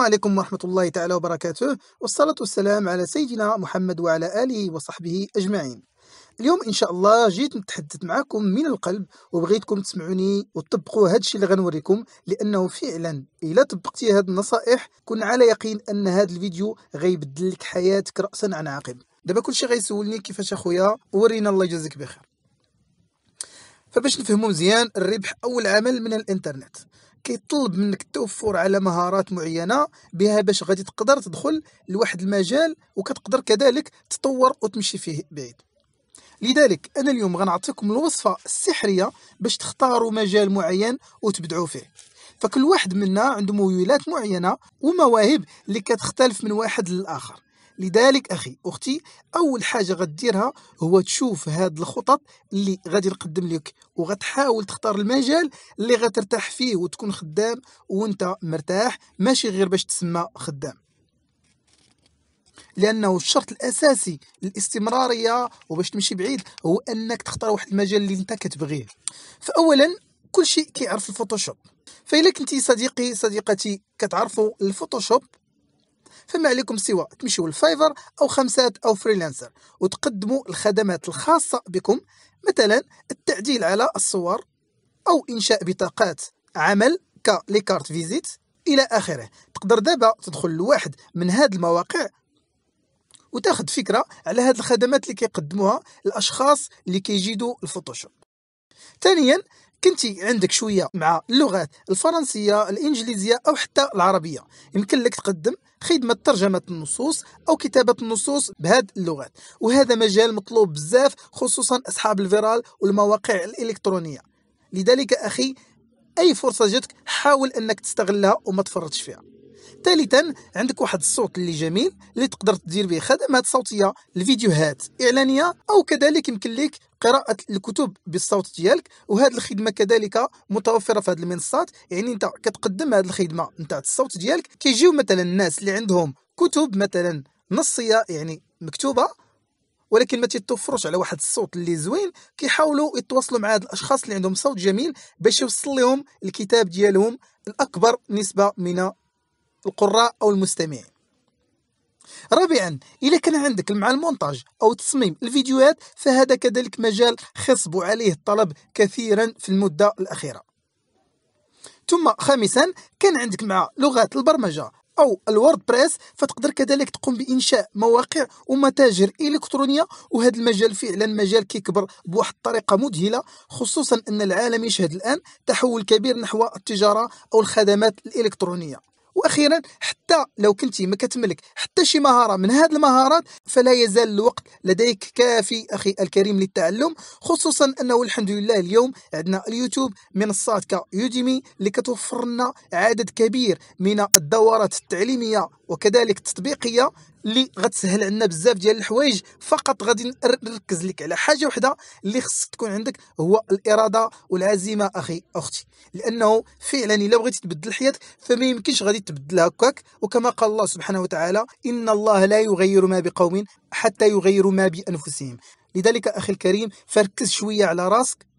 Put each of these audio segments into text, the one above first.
السلام عليكم ورحمة الله تعالى وبركاته والصلاة والسلام على سيدنا محمد وعلى آله وصحبه أجمعين اليوم إن شاء الله جيت نتحدث معكم من القلب وبغيتكم تسمعوني وتطبقوا هذا الشيء اللي غنوريكم لأنه فعلا إلا طبقتي هذه النصائح كن على يقين أن هذا الفيديو غيبدل لك حياتك رأسا عن عقب دابا كلشي غيسولني كيفاش أخويا ورينا الله يجازيك بخير فباش نفهمو مزيان الربح أو العمل من الإنترنت كيطلب منك التوفر على مهارات معينه بها باش غادي تقدر تدخل لواحد المجال وكتقدر كذلك تطور وتمشي فيه بعيد لذلك انا اليوم غنعطيكم الوصفه السحريه باش تختاروا مجال معين وتبدعوا فيه فكل واحد منا عنده ميولات معينه ومواهب اللي كتختلف من واحد للاخر لذلك اخي اختي اول حاجه غديرها هو تشوف هاد الخطط اللي غادي نقدم لك وغتحاول تختار المجال اللي غترتاح فيه وتكون خدام وانت مرتاح ماشي غير باش تسمى خدام لانه الشرط الاساسي للاستمراريه وباش تمشي بعيد هو انك تختار واحد المجال اللي انت كتبغيه فاولا كل شيء كيعرف الفوتوشوب فإذا كنتي صديقي صديقتي كتعرفوا الفوتوشوب فما عليكم سوى تمشيو لفايفر او خمسات او فريلانسر وتقدموا الخدمات الخاصه بكم مثلا التعديل على الصور او انشاء بطاقات عمل كليكارت فيزيت الى اخره تقدر دابا تدخل لواحد من هاد المواقع وتاخذ فكره على هاد الخدمات اللي كيقدموها الاشخاص اللي كيجيدوا الفوتوشوب ثانيا كنتي عندك شويه مع اللغات الفرنسيه الانجليزيه او حتى العربيه يمكن لك تقدم خدمة ترجمة النصوص أو كتابة النصوص بهاد اللغات وهذا مجال مطلوب بزاف خصوصا أصحاب الفيرال والمواقع الإلكترونية لذلك أخي أي فرصة جاتك حاول أنك تستغلها وما تفرطش فيها ثالثا عندك واحد الصوت اللي جميل اللي تقدر تدير به خدمات صوتيه الفيديوهات اعلانيه او كذلك يمكن لك قراءة الكتب بالصوت ديالك وهذه الخدمة كذلك متوفرة في هذه المنصات يعني انت كتقدم هذه الخدمة نتاع الصوت ديالك كيجيو مثلا الناس اللي عندهم كتب مثلا نصية يعني مكتوبة ولكن ما تتوفرش على واحد الصوت اللي زوين كيحاولوا يتواصلوا مع هاد الاشخاص اللي عندهم صوت جميل باش يوصل لهم الكتاب ديالهم الاكبر نسبه من القراء أو المستمعين رابعا إذا كان عندك مع المونتاج أو تصميم الفيديوهات فهذا كذلك مجال خصب عليه الطلب كثيرا في المدة الأخيرة ثم خامسا كان عندك مع لغات البرمجة أو الورد بريس فتقدر كذلك تقوم بإنشاء مواقع ومتاجر إلكترونية وهذا المجال فعلا مجال كيكبر بواحد الطريقة مذهلة خصوصا أن العالم يشهد الآن تحول كبير نحو التجارة أو الخدمات الإلكترونية واخيرا حتى لو كنت ما كتملك حتى شي مهاره من هذه المهارات فلا يزال الوقت لديك كافي اخي الكريم للتعلم خصوصا انه الحمد لله اليوم عندنا اليوتيوب منصات كيوديمي اللي كتوفر لنا عدد كبير من الدورات التعليميه وكذلك التطبيقيه اللي غتسهل عندنا بزاف ديال الحوايج فقط غادي نركز لك على حاجه وحده اللي خصك تكون عندك هو الاراده والعزيمه اخي اختي لانه فعلا الا بغيتي تبدل حياتك فما يمكنش غادي تبدلها هكاك وكما قال الله سبحانه وتعالى ان الله لا يغير ما بقوم حتى يغيروا ما بانفسهم لذلك اخي الكريم فركز شويه على راسك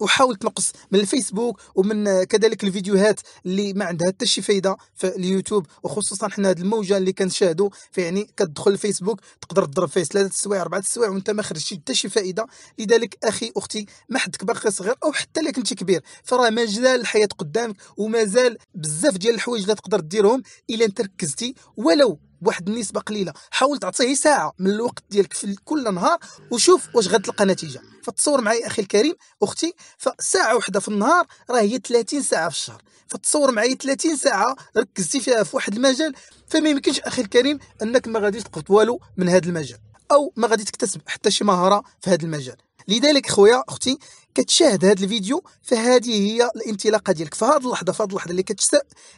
وحاول تنقص من الفيسبوك ومن كذلك الفيديوهات اللي ما عندها حتى شي فايده في اليوتيوب وخصوصا حنا هذه الموجه اللي كنشاهدوا فيعني كتدخل الفيسبوك تقدر تضرب فيه ثلاثه السوايع اربعه السوايع وانت ما خرجتي حتى شي فائده لذلك اخي اختي ما حد كبر خير صغير او حتى لك انت كبير فراه مازال الحياه قدامك ومازال بزاف ديال الحوايج اللي تقدر ديرهم الا تركزتي ولو بواحد النسبه قليله حاول تعطيه ساعه من الوقت ديالك في كل نهار وشوف واش غتلقى نتيجه فتصور معايا اخي الكريم اختي فساعه واحده في النهار راه هي 30 ساعه في الشهر فتصور معايا 30 ساعه ركزتي فيها في واحد المجال فما يمكنش اخي الكريم انك ما غاديش تقط والو من هذا المجال او ما غادي تكتسب حتى شي مهاره في هذا المجال لذلك خويا اختي كتشاهد هذا الفيديو فهذه هي الانطلاقه ديالك فهاد اللحظه فهاد اللحظه اللي كتش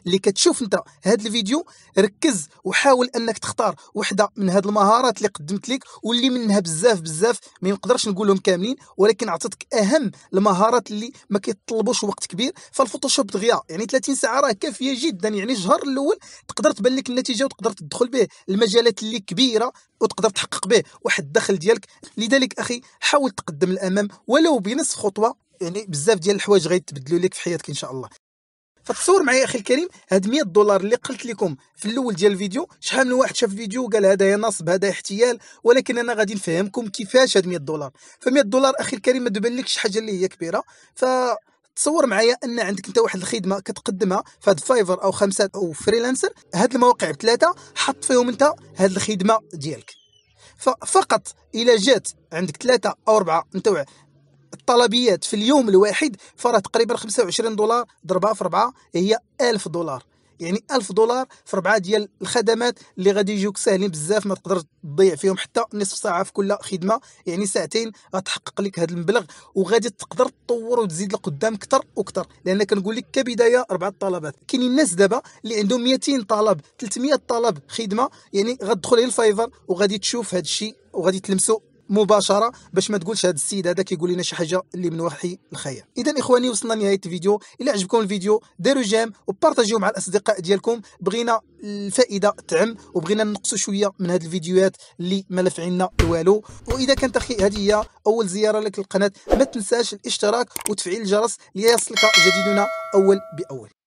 اللي كتشوف انت هذا الفيديو ركز وحاول انك تختار وحده من هذه المهارات اللي قدمت لك واللي منها بزاف بزاف ما نقدرش نقولهم كاملين ولكن عطيتك اهم المهارات اللي ما كيطلبوش وقت كبير فالفوتوشوب دغيا يعني 30 ساعه راه كافيه جدا يعني الشهر الاول تقدر تبان لك النتيجه وتقدر تدخل به المجالات اللي كبيره وتقدر تحقق به واحد الدخل ديالك لذلك اخي حاول تقدم الامام ولو بنسخ خطوه يعني بزاف ديال الحوايج غيتبدلوا لك في حياتك ان شاء الله فتصور معايا اخي الكريم هاد 100 دولار اللي قلت لكم في الاول ديال الفيديو شحال من واحد شاف فيديو قال هذا يا نصب هذا احتيال ولكن انا غادي نفهمكم كيفاش هاد 100 دولار ف 100 دولار اخي الكريم ما لكش حاجه اللي هي كبيره ف تصور معايا ان عندك انت واحد الخدمه كتقدمها في هاد فايفر او خمسة او فريلانسر هاد المواقع بثلاثه حط فيهم انت هاد الخدمه ديالك ففقط الى جات عندك ثلاثه او اربعه نتوع الطلبيات في اليوم الواحد فراه تقريبا 25 دولار ضربها في 4 هي 1000 دولار يعني 1000 دولار في 4 ديال الخدمات اللي غادي يجيوك ساهلين بزاف ما تقدرش تضيع فيهم حتى نصف ساعه في كل خدمه يعني ساعتين غتحقق لك هذا المبلغ وغادي تقدر تطور وتزيد لقدام اكثر واكثر لان كنقول لك كبدايه اربعه طلبات كاينين الناس دابا اللي عندهم 200 طلب 300 طلب خدمه يعني غتدخل للفايفر وغادي تشوف هذا الشيء وغادي تلمسوا مباشره باش ما تقولش هذا السيد هذا كيقول لنا شي حاجه اللي من وحي الخير اذا اخواني وصلنا لنهايه الفيديو الا عجبكم الفيديو ديروا جيم وبارطاجيوه مع الاصدقاء ديالكم بغينا الفائده تعم وبغينا نقصوا شويه من هذه الفيديوهات اللي ما نافعيننا والو واذا كانت اخي هذه هي اول زياره لك للقناه ما تنساش الاشتراك وتفعيل الجرس ليصلك جديدنا اول باول